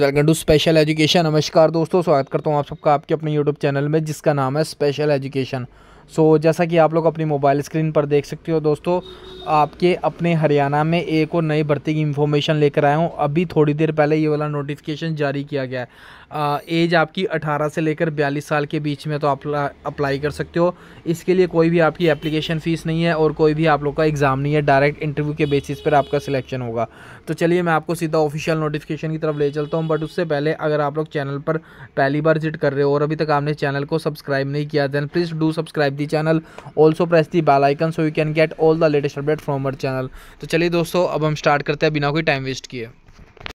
welcome to special education नमस्कार दोस्तों स्वागत करता हूँ आप सबका आपके अपने यूट्यूब चैनल में जिसका नाम है स्पेशल एजुकेशन सो so, जैसा कि आप लोग अपनी मोबाइल स्क्रीन पर देख सकते हो दोस्तों आपके अपने हरियाणा में एक और नई भर्ती की इन्फॉर्मेशन लेकर आया हूँ अभी थोड़ी देर पहले ये वाला नोटिफिकेशन जारी किया गया है एज आपकी 18 से लेकर 42 साल के बीच में तो आप अप्लाई कर सकते हो इसके लिए कोई भी आपकी एप्लीकेशन फ़ीस नहीं है और कोई भी आप लोग का एग्ज़ाम नहीं है डायरेक्ट इंटरव्यू के बेसिस पर आपका सिलेक्शन होगा तो चलिए मैं आपको सीधा ऑफिशियल नोटिफिकेशन की तरफ ले चलता हूँ बट उससे पहले अगर आप लोग चैनल पर पहली बार विजिट कर रहे हो और अभी तक आपने चैनल को सब्सक्राइब नहीं किया then please do subscribe subscribe the channel also press the bell icon so you can get all the latest update from our channel तो चलिए दोस्तों अब हम स्टार्ट करते हैं बिना कोई टाइम वेस्ट किए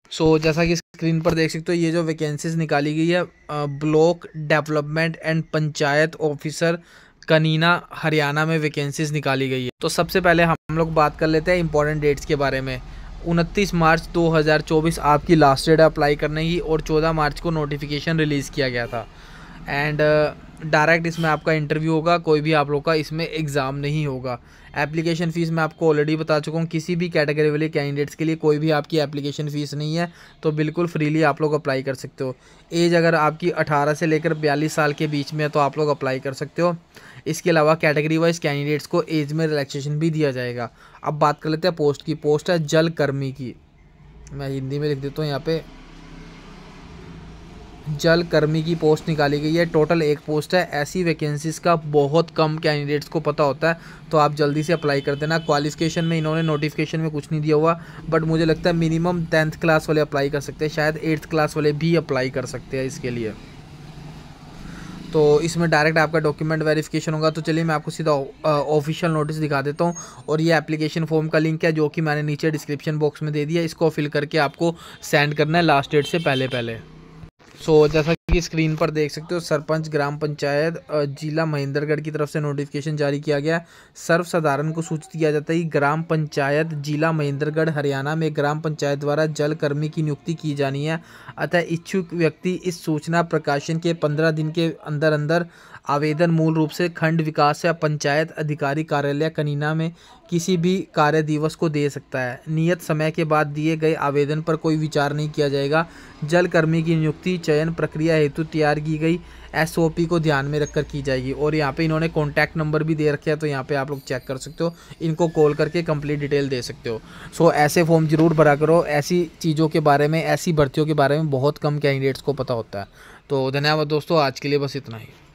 सो so, जैसा कि स्क्रीन पर देख सकते हो ये जो वैकेंसीज निकाली गई है block development and panchayat officer Kanina Haryana में वैकेंसीज निकाली गई है तो सबसे पहले हम लोग बात कर लेते हैं इंपॉर्टेंट डेट्स के बारे में 29 मार्च 2024 आपकी लास्ट डेट अप्लाई करने की और 14 मार्च को नोटिफिकेशन रिलीज़ किया गया था एंड uh, डायरेक्ट इसमें आपका इंटरव्यू होगा कोई भी आप लोग का इसमें एग्ज़ाम नहीं होगा एप्लीकेशन फ़ीस मैं आपको ऑलरेडी बता चुका हूँ किसी भी कैटेगरी वाले कैंडिडेट्स के लिए कोई भी आपकी एप्लीकेशन फ़ीस नहीं है तो बिल्कुल फ्रीली आप लोग अप्लाई कर सकते हो एज अगर आपकी 18 से लेकर 42 साल के बीच में है तो आप लोग अप्लाई कर सकते हो इसके अलावा कैटेगरी वाइज कैंडिडेट्स को एज में रिलैक्सेशन भी दिया जाएगा अब बात कर लेते हैं पोस्ट की पोस्ट है जल कर्मी की मैं हिंदी में लिख देता हूँ यहाँ पर जल कर्मी की पोस्ट निकाली गई है टोटल एक पोस्ट है ऐसी वैकेंसीज़ का बहुत कम कैंडिडेट्स को पता होता है तो आप जल्दी से अप्लाई कर देना क्वालिफिकेशन में इन्होंने नोटिफिकेशन में कुछ नहीं दिया हुआ बट मुझे लगता है मिनिमम टेंथ क्लास वाले अप्लाई कर सकते हैं शायद एट्थ क्लास वाले भी अप्लाई कर सकते हैं इसके लिए तो इसमें डायरेक्ट आपका डॉक्यूमेंट वेरिफिकेशन होगा तो चलिए मैं आपको सीधा ऑफिशियल नोटिस दिखा देता हूँ और ये एप्लीकेशन फॉर्म का लिंक है जो कि मैंने नीचे डिस्क्रिप्शन बॉक्स में दे दिया इसको फिल करके आपको सेंड करना है लास्ट डेट से पहले पहले 说加他 स्क्रीन पर देख सकते हो सरपंच ग्राम पंचायत जिला महेंद्रगढ़ की तरफ से नोटिफिकेशन जारी किया गया सर्वसाधारण को सूचित किया जाता है कि ग्राम पंचायत जिला महेंद्रगढ़ हरियाणा में ग्राम पंचायत द्वारा जल कर्मी की नियुक्ति की जानी है अतः इच्छुक व्यक्ति इस सूचना प्रकाशन के पंद्रह दिन के अंदर अंदर आवेदन मूल रूप से खंड विकास या पंचायत अधिकारी कार्यालय कनीना में किसी भी कार्य दिवस को दे सकता है नियत समय के बाद दिए गए आवेदन पर कोई विचार नहीं किया जाएगा जल कर्मी की नियुक्ति चयन प्रक्रिया हेतु तो तैयार की गई एसओपी को ध्यान में रखकर की जाएगी और यहाँ पे इन्होंने कॉन्टैक्ट नंबर भी दे रखे हैं तो यहाँ पे आप लोग चेक कर सकते हो इनको कॉल करके कंप्लीट डिटेल दे सकते हो सो so, ऐसे फॉर्म ज़रूर भरा करो ऐसी चीज़ों के बारे में ऐसी भर्तियों के बारे में बहुत कम कैंडिडेट्स को पता होता है तो धन्यवाद दोस्तों आज के लिए बस इतना ही